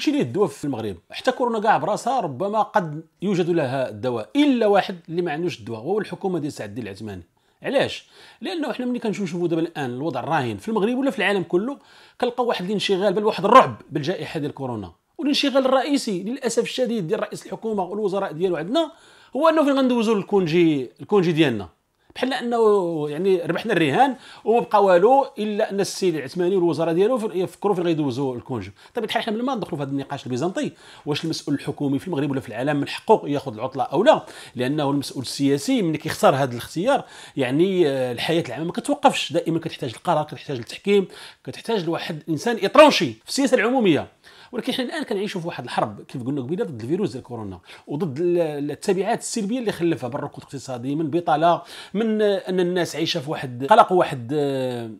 كلشي اللي الدواء في المغرب حتى كورونا كاع براسها ربما قد يوجد لها الدواء الا واحد اللي ما عندوش الدواء وهو الحكومه ديال سعد الدين العثماني علاش لانه حنا ملي كنشوفوا دابا الان الوضع الراهن في المغرب ولا في العالم كله كنلقاو واحد الانشغال بل واحد الرعب بالجائحه ديال كورونا والانشغال الرئيسي للاسف الشديد ديال رئيس الحكومه والوزراء ديالو عندنا هو انه فين غندوزو الكونجي الكونجي ديالنا بحال انه يعني ربحنا الرهان وما بقى والو الا ان السيد العثماني والوزراء ديالو يفكروا فين غيدوزوا الكونجو طيب الحال حنا ما ندخلوا في هذا النقاش البيزنطي واش المسؤول الحكومي في المغرب ولا في العالم من حقه ياخذ العطله او لا لانه المسؤول السياسي ملي كيختار هذا الاختيار يعني آه، الحياه العامه ما كتوقفش دائما كتحتاج القرار كتحتاج التحكيم كتحتاج لواحد انسان اطرونشي في السياسه العموميه ولكن حنا الان كنعيشوا في واحد الحرب كيف قلنا قبيله ضد الفيروس ديال كورونا وضد التبعات السلبيه اللي خلفها من الركود الاقتصادي من بطاله من ان الناس عايشه في واحد قلق واحد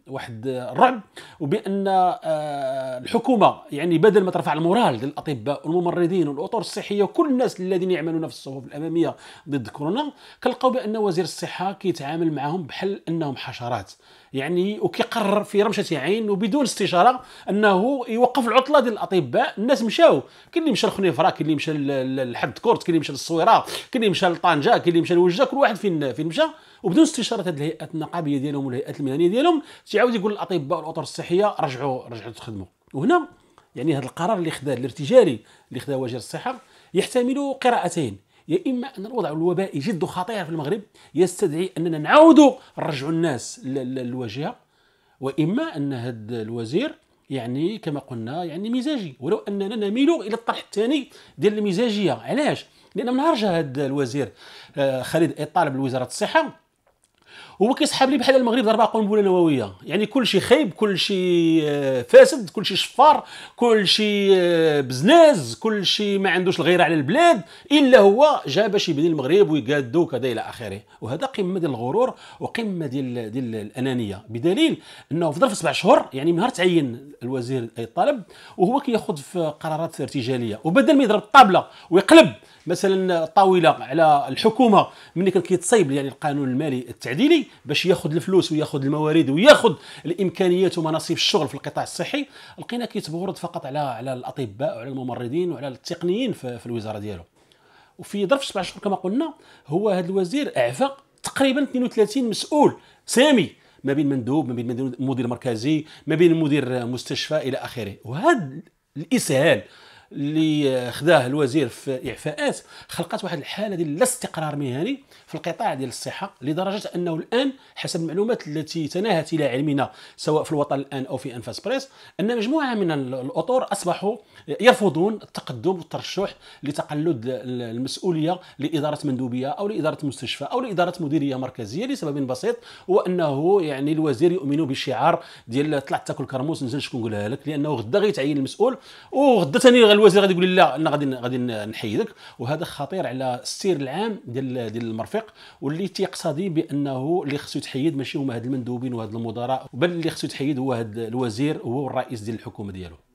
واحد الرعب وبان آه، الحكومه يعني بدل ما ترفع المورال ديال الاطباء والممرضين والاطر الصحيه وكل الناس الذين يعملون في الصفوف الاماميه ضد كورونا كنلقاو بان وزير الصحه كيتعامل معهم بحال انهم حشرات يعني وكيقرر في رمشه عين وبدون استشاره انه يوقف العطله ديال الاطباء الناس مشاو كاين اللي مشى لخنيفره كاين اللي مشى لحد كورت كاين اللي مشى للصويره كاين اللي مشى لطنجه كاين اللي مشى لوجه كل واحد فين فين مشى وبدون استشاره هذه الهيئات النقابيه ديالهم والهيئات المهنيه ديالهم تعاود يقول للاطباء والاطر الصحيه رجعوا رجعوا تخدموا وهنا يعني هذا القرار اللي خداه الارتجالي اللي خداه وزير الصحه يحتمل قراءتين يا اما ان الوضع الوبائي جد خطير في المغرب يستدعي اننا نعاودوا نرجعوا الناس للواجهه واما ان هذا الوزير يعني كما قلنا يعني مزاجي ولو اننا نميل الى الطرح الثاني ديال المزاجيه علاش لان من هرج هذا الوزير آه، خالد طالب لوزاره الصحه هو كيسحاب لي بحال المغرب ضربه قنبله نوويه يعني كل شيء خايب كل شيء آه، فاسد كل شيء شفار كل شيء آه، بزناز كل شيء ما عندوش الغيره على البلاد الا هو جا باش يبني المغرب ويقادو وكذا الى اخره وهذا قمه ديال الغرور وقمه ديال ديال الانانيه بدليل انه في ظرف سبع شهور يعني من نهار تعين الوزير اي طالب وهو كياخذ في قرارات ارتجاليه وبدل ما يضرب الطابله ويقلب مثلا الطاوله على الحكومه ملي كان كيتصايب يعني القانون المالي التعديل التعديلي باش ياخذ الفلوس وياخذ الموارد وياخذ الامكانيات ومناصب الشغل في القطاع الصحي لقينا كيتبغرض فقط على على الاطباء وعلى الممرضين وعلى التقنيين في, في الوزاره ديالو وفي ظرف سبع شهور كما قلنا هو هذا الوزير اعفى تقريبا 32 مسؤول سامي ما بين مندوب ما بين مدير مركزي ما بين مدير مستشفى الى اخره وهذا الاسهال اللي خداه الوزير في اعفاءات خلقت واحد الحاله ديال لا استقرار مهني في القطاع ديال الصحه لدرجه انه الان حسب المعلومات التي تناهت الى علمنا سواء في الوطن الان او في انفاس بريس ان مجموعه من الاطر اصبحوا يرفضون التقدم والترشح لتقلد المسؤوليه لاداره مندوبيه او لاداره مستشفى او لاداره مديريه مركزيه لسبب بسيط هو انه يعني الوزير يؤمن بشعار ديال طلع تاكل كرموس نزل شكون نقولها لك لانه غدا غيتعين المسؤول وغدا ثاني الوزير غادي يقول لا انا غادي غادي نحيدك وهذا خطير على السير العام ديال ديال المرفق واللي تيقتضي بانه اللي خصو يتحيد ماشي هما هاد المندوبين وهاد المدراء بل اللي خصو يتحيد هو هاد الوزير هو الرئيس ديال الحكومه ديالو